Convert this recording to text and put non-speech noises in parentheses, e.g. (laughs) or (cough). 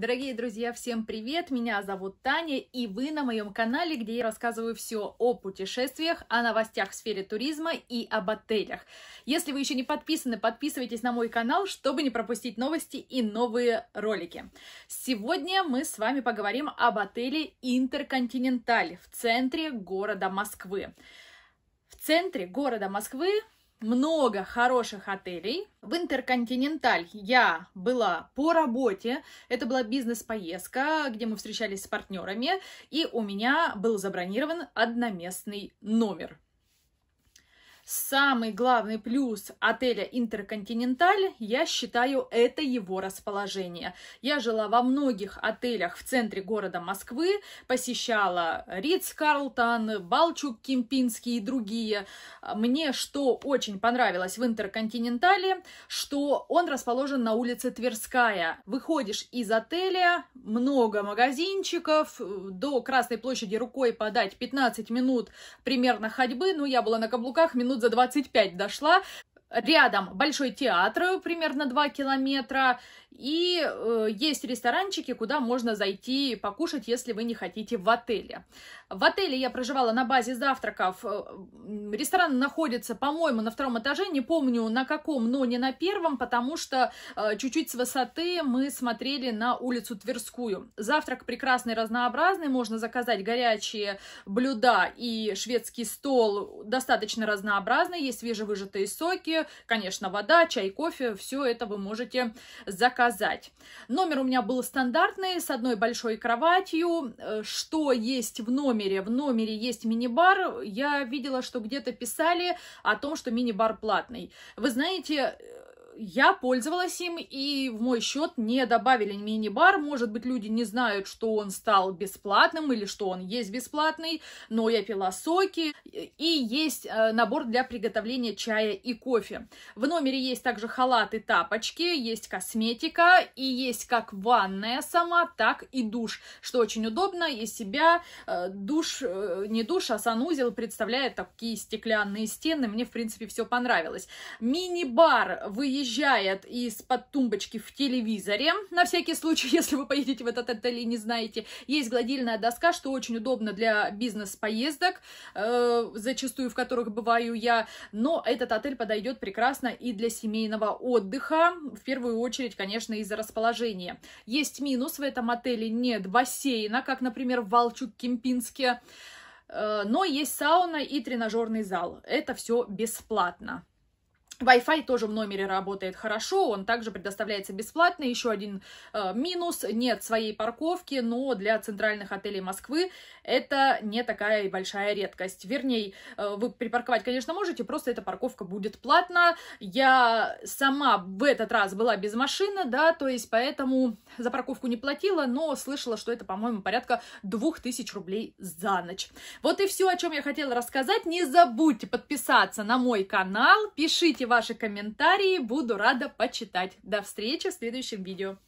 Дорогие друзья, всем привет! Меня зовут Таня, и вы на моем канале, где я рассказываю все о путешествиях, о новостях в сфере туризма и об отелях. Если вы еще не подписаны, подписывайтесь на мой канал, чтобы не пропустить новости и новые ролики. Сегодня мы с вами поговорим об отеле «Интерконтиненталь» в центре города Москвы. В центре города Москвы много хороших отелей. В Интерконтиненталь я была по работе. Это была бизнес-поездка, где мы встречались с партнерами, и у меня был забронирован одноместный номер. Самый главный плюс отеля Интерконтиненталь, я считаю, это его расположение. Я жила во многих отелях в центре города Москвы, посещала Ридс Карлтон, Балчук Кемпинский и другие. Мне что очень понравилось в Интерконтинентале, что он расположен на улице Тверская. Выходишь из отеля, много магазинчиков, до Красной площади рукой подать 15 минут примерно ходьбы, ну я была на каблуках минут тут за 25 дошла, Рядом большой театр, примерно 2 километра, и э, есть ресторанчики, куда можно зайти покушать, если вы не хотите в отеле. В отеле я проживала на базе завтраков. Э, ресторан находится, по-моему, на втором этаже, не помню на каком, но не на первом, потому что э, чуть-чуть с высоты мы смотрели на улицу Тверскую. Завтрак прекрасный, разнообразный, можно заказать горячие блюда и шведский стол достаточно разнообразный, есть свежевыжатые соки, конечно, вода, чай, кофе, все это вы можете заказать. Номер у меня был стандартный, с одной большой кроватью. Э, что есть в номере? В номере есть мини-бар. Я видела, что где-то писали о том, что мини-бар платный. Вы знаете, я пользовалась им, и в мой счет не добавили мини-бар. Может быть, люди не знают, что он стал бесплатным или что он есть бесплатный, но я пила соки. И есть э, набор для приготовления чая и кофе. В номере есть также халаты, тапочки, есть косметика, и есть как ванная сама, так и душ, что очень удобно. И себя э, душ, э, не душ, а санузел представляет такие стеклянные стены. Мне, в принципе, все понравилось. Мини-бар выезжает выезжает из-под тумбочки в телевизоре. На всякий случай, (laughs) если вы поедете в этот отель и не знаете, есть гладильная доска, что очень удобно для бизнес-поездок, э, зачастую в которых бываю я. Но этот отель подойдет прекрасно и для семейного отдыха, в первую очередь, конечно, из-за расположения. Есть минус, в этом отеле нет бассейна, как, например, в Волчук-Кемпинске э, но есть сауна и тренажерный зал. Это все бесплатно. Wi-Fi тоже в номере работает хорошо, он также предоставляется бесплатно. Еще один э, минус, нет своей парковки, но для центральных отелей Москвы это не такая большая редкость. Вернее, э, вы припарковать, конечно, можете, просто эта парковка будет платна. Я сама в этот раз была без машины, да, то есть поэтому за парковку не платила, но слышала, что это, по-моему, порядка 2000 рублей за ночь. Вот и все, о чем я хотела рассказать. Не забудьте подписаться на мой канал, пишите ваши комментарии, буду рада почитать. До встречи в следующем видео.